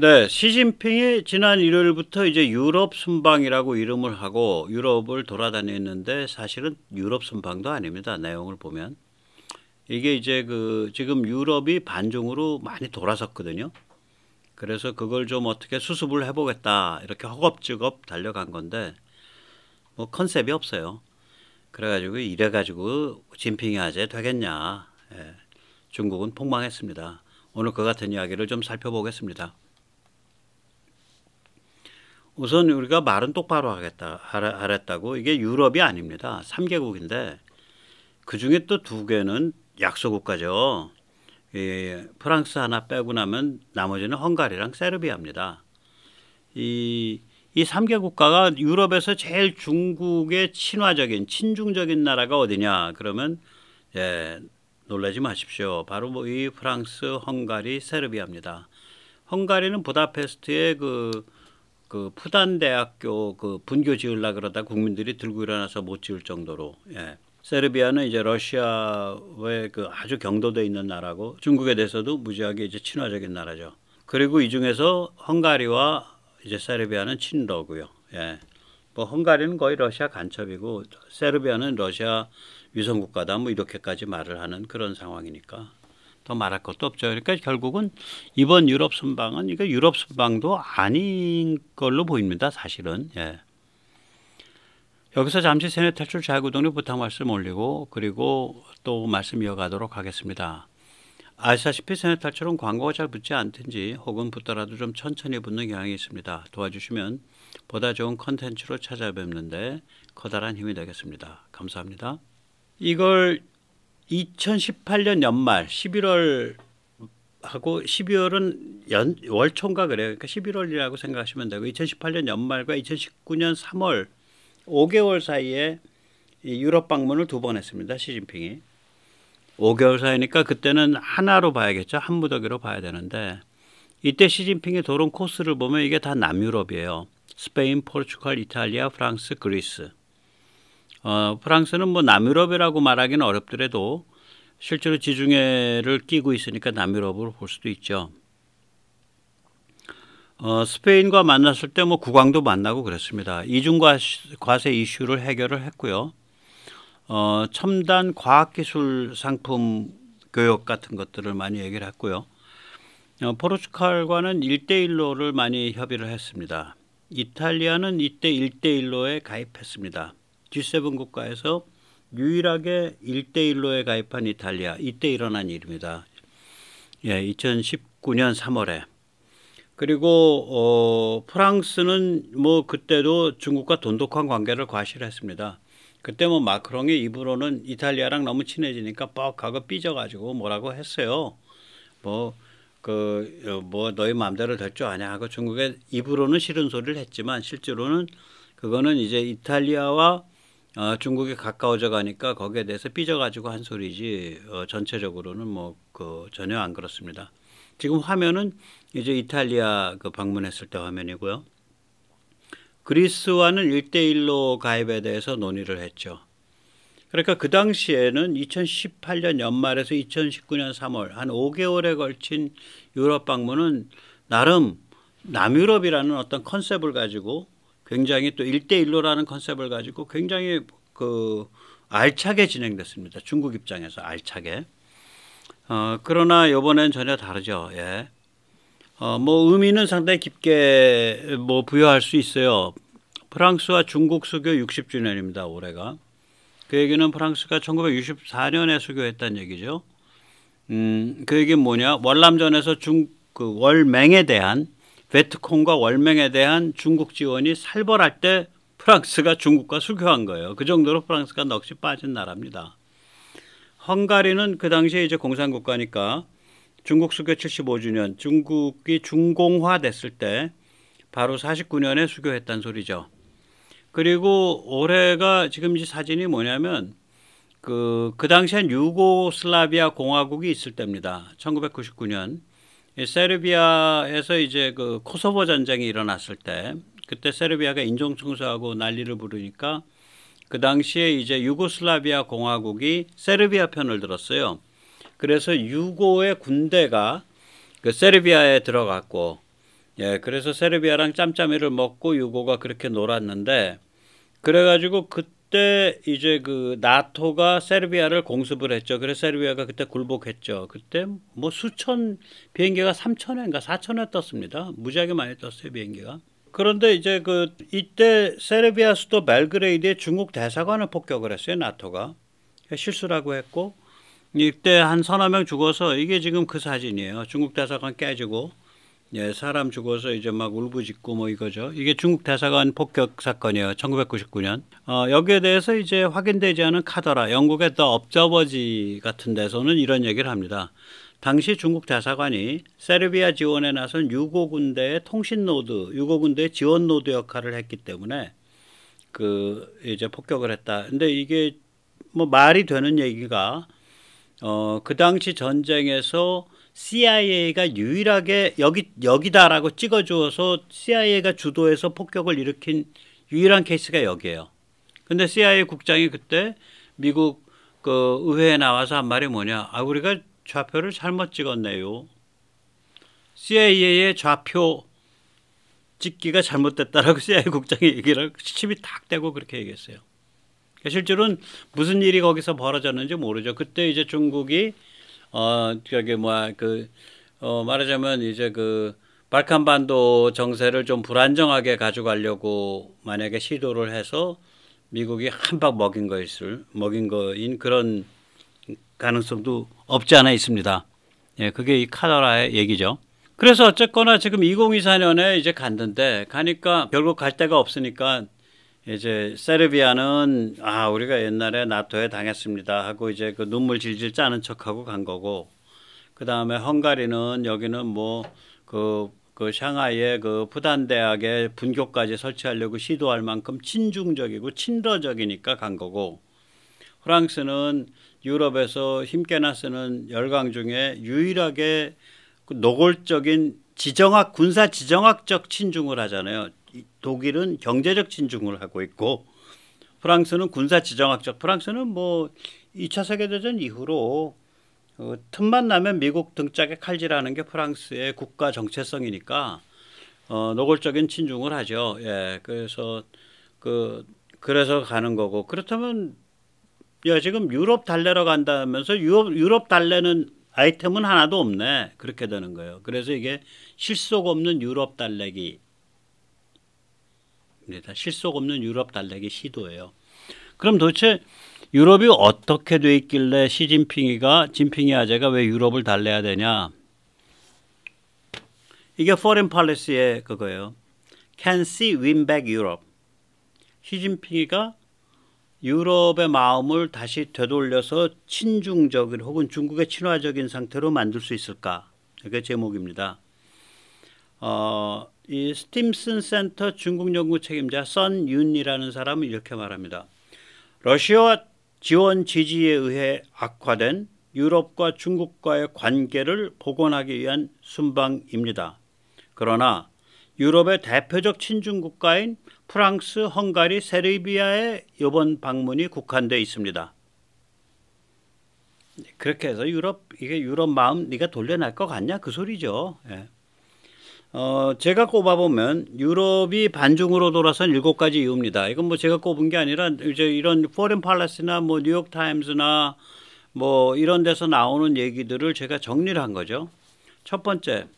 네, 시진핑이 지난 일요일부터 이제 유럽 순방이라고 이름을 하고 유럽을 돌아다녔는데 사실은 유럽 순방도 아닙니다. 내용을 보면 이게 이제 그 지금 유럽이 반중으로 많이 돌아섰거든요. 그래서 그걸 좀 어떻게 수습을 해보겠다 이렇게 허겁지겁 달려간 건데 뭐 컨셉이 없어요. 그래가지고 이래가지고 진핑이 아재 되겠냐. 예, 중국은 폭망했습니다. 오늘 그 같은 이야기를 좀 살펴보겠습니다. 우선 우리가 말은 똑바로 하겠다 하랬다고 이게 유럽이 아닙니다. 3개국인데 그 중에 또 두 개는 약소국가죠. 예, 프랑스 하나 빼고 나면 나머지는 헝가리랑 세르비아입니다. 이, 이 3개 국가가 유럽에서 제일 중국의 친화적인, 친중적인 나라가 어디냐? 그러면, 예, 놀라지 마십시오. 바로 뭐이 프랑스, 헝가리, 세르비아입니다. 헝가리는 부다페스트의 그그 푸단대학교 그 분교 지으려 그러다 국민들이 들고 일어나서 못 지을 정도로 예. 세르비아는 이제 러시아의 그 아주 경도돼 있는 나라고 중국에 대해서도 무지하게 이제 친화적인 나라죠. 그리고 이 중에서 헝가리와 이제 세르비아는 친러고요. 예. 뭐 헝가리는 거의 러시아 간첩이고 세르비아는 러시아 위성 국가다 뭐 이렇게까지 말을 하는 그런 상황이니까 더 말할 것도 없죠. 그러니까 결국은 이번 유럽 순방은 이거 유럽 순방도 아닌 걸로 보입니다. 사실은. 예. 여기서 잠시 세뇌 탈출 자유구동의 부탁 말씀 올리고 그리고 또 말씀 이어가도록 하겠습니다. 아시다시피 세뇌 탈출은 광고가 잘 붙지 않든지 혹은 붙더라도 좀 천천히 붙는 경향이 있습니다. 도와주시면 보다 좋은 컨텐츠로 찾아뵙는데 커다란 힘이 되겠습니다. 감사합니다. 이걸 2018년 연말 11월 하고 12월은 연 월초인가 그래요. 그러니까 11월이라고 생각하시면 되고 2018년 연말과 2019년 3월 5개월 사이에 유럽 방문을 두 번 했습니다. 시진핑이 5개월 사이니까 그때는 하나로 봐야겠죠. 한 무더기로 봐야 되는데 이때 시진핑이 도론 코스를 보면 이게 다 남유럽이에요. 스페인, 포르투갈, 이탈리아, 프랑스, 그리스. 어, 프랑스는 뭐 남유럽이라고 말하기는 어렵더라도 실제로 지중해를 끼고 있으니까 남유럽으로 볼 수도 있죠. 어, 스페인과 만났을 때 뭐 국왕도 만나고 그랬습니다. 이중과세 이슈를 해결을 했고요. 어, 첨단 과학기술 상품 교역 같은 것들을 많이 얘기를 했고요. 어, 포르투갈과는 1대1로를 많이 협의를 했습니다. 이탈리아는 이때 1대1로에 가입했습니다. G7 국가에서 유일하게 1대1로에 가입한 이탈리아. 이때 일어난 일입니다. 예, 2019년 3월에. 그리고 어, 프랑스는 뭐 그때도 중국과 돈독한 관계를 과실했습니다. 그때 뭐마크롱이 입으로는 이탈리아랑 너무 친해지니까 뻑하고 삐져가지고 뭐라고 했어요. 뭐그뭐 그, 어, 뭐 너희 마음대로 될 줄 아냐 하고 중국의 입으로는 싫은 소리를 했지만 실제로는 그거는 이제 이탈리아와 어, 중국이 가까워져 가니까 거기에 대해서 삐져가지고 한 소리지 어, 전체적으로는 뭐 그 전혀 안 그렇습니다. 지금 화면은 이제 이탈리아 그 방문했을 때 화면이고요. 그리스와는 일대일로 가입에 대해서 논의를 했죠. 그러니까 그 당시에는 2018년 연말에서 2019년 3월 한 5개월에 걸친 유럽 방문은 나름 남유럽이라는 어떤 컨셉을 가지고 굉장히 또일대일로라는 컨셉을 가지고 굉장히 그 알차게 진행됐습니다. 중국 입장에서 알차게. 어, 그러나 요번엔 전혀 다르죠. 예. 어, 뭐 의미는 상당히 깊게 뭐 부여할 수 있어요. 프랑스와 중국 수교 60주년입니다. 올해가. 그 얘기는 프랑스가 1964년에 수교했다는 얘기죠. 음, 그 얘기는 뭐냐? 월남전에서 중, 그 월맹에 대한 베트콩과 월맹에 대한 중국 지원이 살벌할 때 프랑스가 중국과 수교한 거예요. 그 정도로 프랑스가 넋이 빠진 나라입니다. 헝가리는 그 당시에 이제 공산국가니까 중국 수교 75주년, 중국이 중공화됐을 때 바로 49년에 수교했단 소리죠. 그리고 올해가 지금 이 사진이 뭐냐면 그, 그 당시엔 유고슬라비아 공화국이 있을 때입니다. 1999년. 예, 세르비아에서 이제 그 코소보 전쟁이 일어났을 때 그때 세르비아가 인종 청소하고 난리를 부르니까 그 당시에 이제 유고슬라비아 공화국이 세르비아 편을 들었어요. 그래서 유고의 군대가 그 세르비아에 들어갔고 예, 그래서 세르비아랑 짬짬이를 먹고 유고가 그렇게 놀았는데 그래가지고 그때 그때 이제 그 나토가 세르비아를 공습을 했죠. 그래서 세르비아가 그때 굴복했죠. 그때 뭐 수천 비행기가 삼천회인가사천회 떴습니다. 무지하게 많이 떴어요, 비행기가. 그런데 이제 그 이때 세르비아 수도 벨그레이드에 중국 대사관을 폭격을 했어요, 나토가. 실수라고 했고 이때 한 서너 명 죽어서 이게 지금 그 사진이에요. 중국 대사관 깨지고 예, 사람 죽어서 이제 막 울부짖고 뭐 이거죠. 이게 중국 대사관 폭격 사건이에요. 1999년. 어, 여기에 대해서 이제 확인되지 않은 카더라, 영국의 더 업저버지 같은 데서는 이런 얘기를 합니다. 당시 중국 대사관이 세르비아 지원에 나선 유고 군대의 통신 노드, 유고 군대의 지원 노드 역할을 했기 때문에 그 이제 폭격을 했다. 근데 이게 뭐 말이 되는 얘기가 어, 그 당시 전쟁에서 CIA가 유일하게 여기 여기다라고 찍어주어서 CIA가 주도해서 폭격을 일으킨 유일한 케이스가 여기예요. 근데 CIA 국장이 그때 미국 그 의회에 나와서 한 말이 뭐냐? 아 우리가 좌표를 잘못 찍었네요. CIA의 좌표 찍기가 잘못됐다라고 CIA 국장이 얘기를 시침이 탁 대고 그렇게 얘기했어요. 그러니까 실제로는 무슨 일이 거기서 벌어졌는지 모르죠. 그때 이제 중국이 어 저기 그러니까 뭐야 그어 말하자면 이제 그 발칸반도 정세를 좀 불안정하게 가져가려고 만약에 시도를 해서 미국이 한박 먹인 거있을 먹인 거인 그런 가능성도 없지 않아 있습니다. 예, 그게 이카더라의 얘기죠. 그래서 어쨌거나 지금 2024년에 이제 갔는데 가니까 결국 갈 데가 없으니까 이제 세르비아는 아 우리가 옛날에 나토에 당했습니다 하고 이제 그 눈물 질질 짜는 척하고 간 거고 그 다음에 헝가리는 여기는 뭐 그 그 샹하이의 그부단 대학에 분교까지 설치하려고 시도할 만큼 친중적이고 친러적이니까 간 거고 프랑스는 유럽에서 힘께나 쓰는 열강 중에 유일하게 그 노골적인 지정학 군사 지정학적 친중을 하잖아요. 독일은 경제적 진중을 하고 있고 프랑스는 군사 지정학적 프랑스는 뭐 2차 세계대전 이후로 어, 틈만 나면 미국 등짝에 칼질하는 게 프랑스의 국가 정체성이니까 어, 노골적인 친중을 하죠. 예, 그래서 그 그래서 가는 거고 그렇다면 야 지금 유럽 달래러 간다면서 유럽 유럽 달래는 아이템은 하나도 없네 그렇게 되는 거예요. 그래서 이게 실속 없는 유럽 달래기 유니다 실속 없는 유럽 달래기 시도예요. 그럼 도대체 유럽이 어떻게 돼 있길래 시진핑이가 진핑이 아재가 왜 유럽을 달래야 되냐? 이게 포렌 팔레스의 그거예요. Can see win back Europe. 시진핑이가 유럽의 마음을 다시 되돌려서 친중적인 혹은 중국의 친화적인 상태로 만들 수 있을까? 이게 제목입니다. 어, 이 스팀슨 센터 중국 연구 책임자 선 윤이라는 사람은 이렇게 말합니다. 러시아 지원 지지에 의해 악화된 유럽과 중국과의 관계를 복원하기 위한 순방입니다. 그러나 유럽의 대표적 친중 국가인 프랑스, 헝가리, 세르비아의 이번 방문이 국한돼 있습니다. 그렇게 해서 유럽 이게 유럽 마음 네가 돌려낼 것 같냐 그 소리죠. 예. 어, 제가 꼽아보면 유럽이 반중으로 돌아선 일곱 가지 이유입니다. 이건 뭐 제가 꼽은 게 아니라 이제 이런 포렌 팔라스나 뭐 뉴욕 타임스나뭐 이런 데서 나오는 얘기들을 제가 정리를 한 거죠. 첫 번째,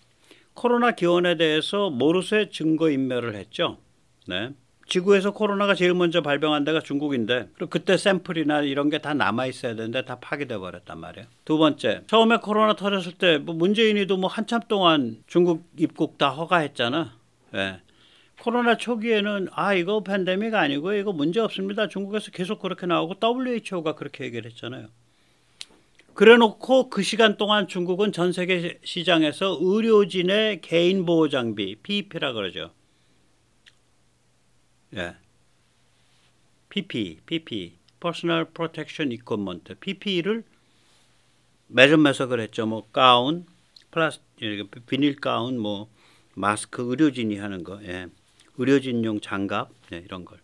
코로나 기원에 대해서 모르쇠 증거 인멸을 했죠. 네. 지구에서 코로나가 제일 먼저 발병한 데가 중국인데 그때 샘플이나 이런 게 다 남아 있어야 되는데 다 파괴돼 버렸단 말이에요. 두 번째 처음에 코로나 터졌을 때 뭐 문재인이도 뭐 한참 동안 중국 입국 다 허가했잖아. 예. 코로나 초기에는 아 이거 팬데믹 아니고 이거 문제 없습니다. 중국에서 계속 그렇게 나오고 WHO가 그렇게 얘기를 했잖아요. 그래놓고 그 시간 동안 중국은 전 세계 시장에서 의료진의 개인 보호 장비 p p 라 그러죠. 예. PP, PP, Personal Protection Equipment, PP를 매점 에서그랬죠뭐 가운, 플라스 비닐 가운, 뭐 마스크, 의료진이 하는 거, 예. 의료진용 장갑, 예, 이런 걸.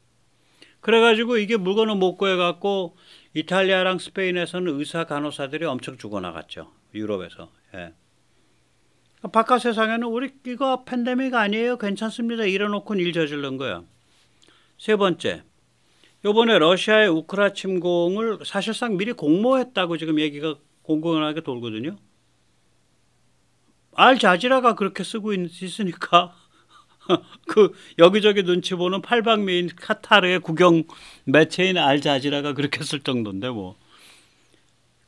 그래가지고 이게 물건을 못 구해갖고 이탈리아랑 스페인에서는 의사 간호사들이 엄청 죽어나갔죠. 유럽에서. 예. 바깥 세상에는 우리 이거 팬데믹 아니에요. 괜찮습니다. 이래놓고 일저질른거예요 세 번째, 요번에 러시아의 우크라 침공을 사실상 미리 공모했다고 지금 얘기가 공공연하게 돌거든요. 알 자지라가 그렇게 쓰고 있, 있으니까 그 여기저기 눈치 보는 팔방미인 카타르의 국영 매체인 알 자지라가 그렇게 쓸 정도인데 뭐.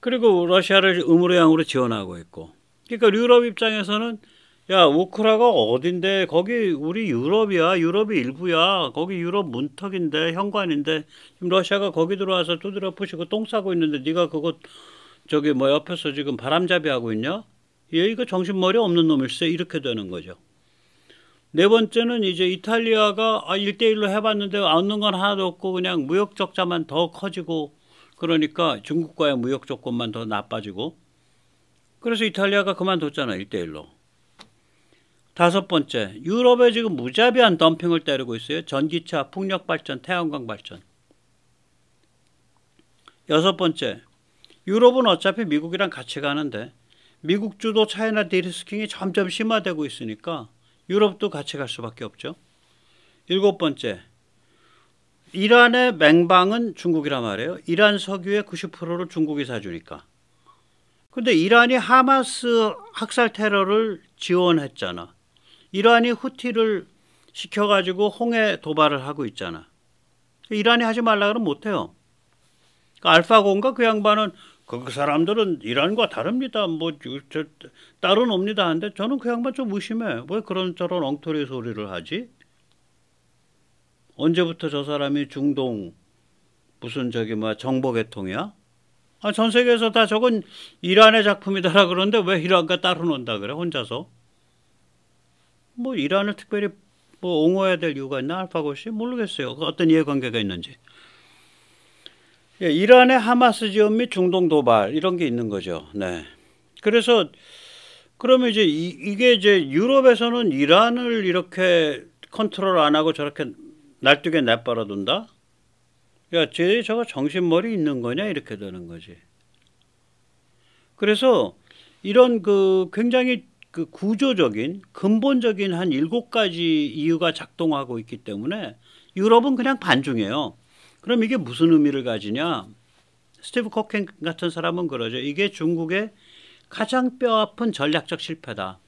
그리고 러시아를 음으로 양으로 지원하고 있고. 그러니까 유럽 입장에서는 야 우크라가 어딘데 거기 우리 유럽이야 유럽이 일부야 거기 유럽 문턱인데 현관인데 지금 러시아가 거기 들어와서 두드려 푸시고똥 싸고 있는데 네가 그거 저기 뭐 옆에서 지금 바람잡이 하고 있냐 얘 이거 정신머리 없는 놈일세 이렇게 되는 거죠 네 번째는 이제 이탈리아가 아 1대1로 해봤는데 얻는 건 하나도 없고 그냥 무역 적자만 더 커지고 그러니까 중국과의 무역 조건만 더 나빠지고 그래서 이탈리아가 그만뒀잖아 1대1로 다섯 번째, 유럽에 지금 무자비한 덤핑을 때리고 있어요. 전기차, 풍력 발전, 태양광 발전. 여섯 번째, 유럽은 어차피 미국이랑 같이 가는데 미국 주도 차이나 디리스킹이 점점 심화되고 있으니까 유럽도 같이 갈 수밖에 없죠. 일곱 번째, 이란의 맹방은 중국이란 말이에요. 이란 석유의 90%를 중국이 사주니까. 그런데 이란이 하마스 학살 테러를 지원했잖아. 이란이 후티를 시켜가지고 홍해 도발을 하고 있잖아. 이란이 하지 말라 그러면 못해요. 그러니까 알파고인가 그 양반은 그, 그 사람들은 이란과 다릅니다. 뭐 저, 다른 옵니다. 한데 저는 그 양반 좀 의심해. 왜 그런 저런 엉터리 소리를 하지? 언제부터 저 사람이 중동 무슨 저기 뭐 정보 개통이야? 아, 전 세계에서 다 저건 이란의 작품이다라 그러는데 왜 이란과 따로 논다 그래 혼자서? 뭐 이란을 특별히 뭐 옹호해야 될 이유가 있나 알파고시 모르겠어요. 어떤 이해관계가 있는지. 예, 이란의 하마스 지원 및 중동 도발 이런 게 있는 거죠. 네. 그래서 그러면 이제 이, 게 이제 유럽에서는 이란을 이렇게 컨트롤 안 하고 저렇게 날뛰게 내버려둔다. 야, 쟤 저거 정신머리 있는 거냐 이렇게 되는 거지. 그래서 이런 그 굉장히 그 구조적인 근본적인 한 일곱 가지 이유가 작동하고 있기 때문에 유럽은 그냥 반중이에요. 그럼 이게 무슨 의미를 가지냐? 스티브 코켄 같은 사람은 그러죠. 이게 중국의 가장 뼈아픈 전략적 실패다.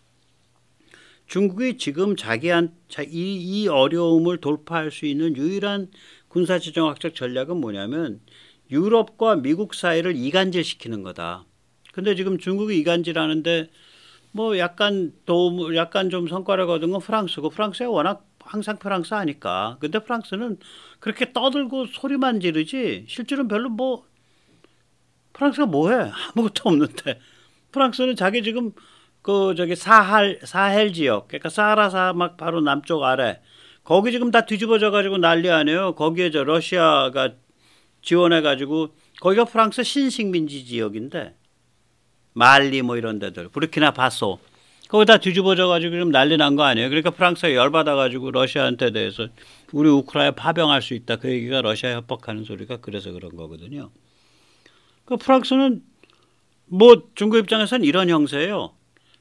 중국이 지금 자기한 이, 이 어려움을 돌파할 수 있는 유일한 군사지정학적 전략은 뭐냐면 유럽과 미국 사이를 이간질시키는 거다. 근데 지금 중국이 이간질하는데 뭐 약간 도움, 약간 좀 성과를 거둔 건 프랑스고 프랑스에 워낙 항상 프랑스 하니까. 근데 프랑스는 그렇게 떠들고 소리만 지르지 실제로는 별로 뭐 프랑스가 뭐해 아무것도 없는데 프랑스는 자기 지금 그 저기 사할 사헬 지역 그러니까 사하라 사막 바로 남쪽 아래 거기 지금 다 뒤집어져 가지고 난리 아니에요. 거기에 저 러시아가 지원해 가지고 거기가 프랑스 신식민지 지역인데 말리 뭐 이런 데들 부르키나파소 거기다 뒤집어져 가지고 좀 난리 난 거 아니에요. 그러니까 프랑스가 열받아 가지고 러시아한테 대해서 우리 우크라이나 파병할 수 있다. 그 얘기가 러시아 협박하는 소리가 그래서 그런 거거든요. 그 프랑스는 뭐 중국 입장에서는 이런 형세예요.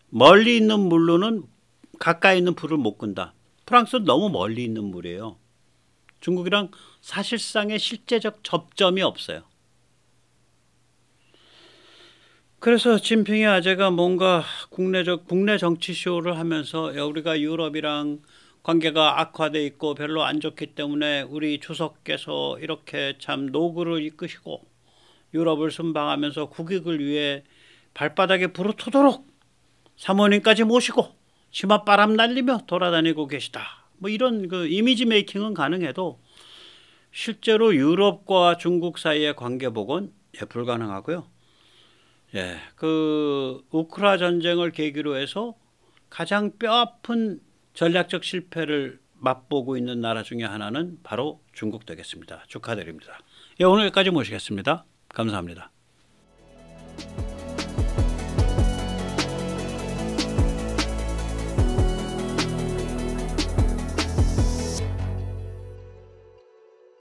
멀리 있는 물로는 가까이 있는 불을 못 끈다. 프랑스는 너무 멀리 있는 물이에요. 중국이랑 사실상의 실제적 접점이 없어요. 그래서 진핑의 아재가 뭔가 국내적 국내 정치 쇼를 하면서 야, 우리가 유럽이랑 관계가 악화돼 있고 별로 안 좋기 때문에 우리 주석께서 이렇게 참 노구를 이끄시고 유럽을 순방하면서 국익을 위해 발바닥에 불을 토도록 사모님까지 모시고 치맛 바람 날리며 돌아다니고 계시다. 뭐 이런 그 이미지 메이킹은 가능해도 실제로 유럽과 중국 사이의 관계 복원 예 불가능하고요. 예, 그 우크라 전쟁을 계기로 해서 가장 뼈아픈 전략적 실패를 맛보고 있는 나라 중의 하나는 바로 중국 되겠습니다. 축하드립니다. 예, 오늘 여기까지 모시겠습니다. 감사합니다.